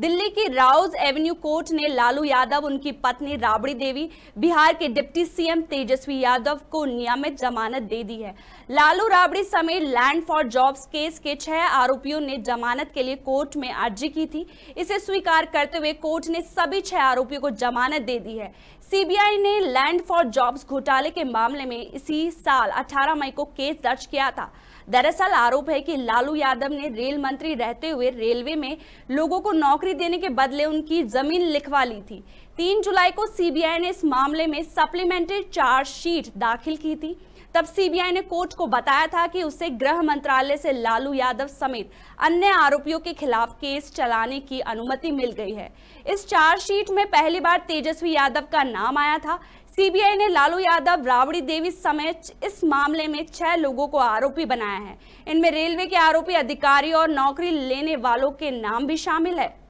दिल्ली की Rouse Avenue court ने लालू यादव उनकी पत्नी राबड़ी देवी बिहार के डिप्टी सीएम तेजस्वी यादव को नियमित जमानत दे दी है लालू राबड़ी समेत लैंड फॉर जॉब्स केस के छह आरोपियों ने जमानत के लिए कोर्ट में अर्जी की थी इसे स्वीकार करते हुए कोर्ट ने सभी छह आरोपियों को जमानत दे दी है सीबीआई ने लैंड फॉर जॉब्स घोटाले के मामले में इसी साल 18 मई को केस दर्ज किया था दरअसल आरोप है कि लालू यादव ने रेल मंत्री रहते हुए रेलवे में लोगों को नौकरी देने के बदले उनकी जमीन लिखवा ली थी तीन जुलाई को सीबीआई ने इस मामले में सप्लीमेंट्री चार्जशीट दाखिल की थी तब सीबीआई ने कोर्ट को बताया था कि उसे गृह मंत्रालय से लालू यादव समेत अन्य आरोपियों के खिलाफ केस चलाने की अनुमति मिल गई है इस चार्जशीट में पहली बार तेजस्वी यादव का नाम आया था सीबीआई ने लालू यादव राबड़ी देवी समेत इस मामले में छह लोगों को आरोपी बनाया है इनमें रेलवे के आरोपी अधिकारी और नौकरी लेने वालों के नाम भी शामिल है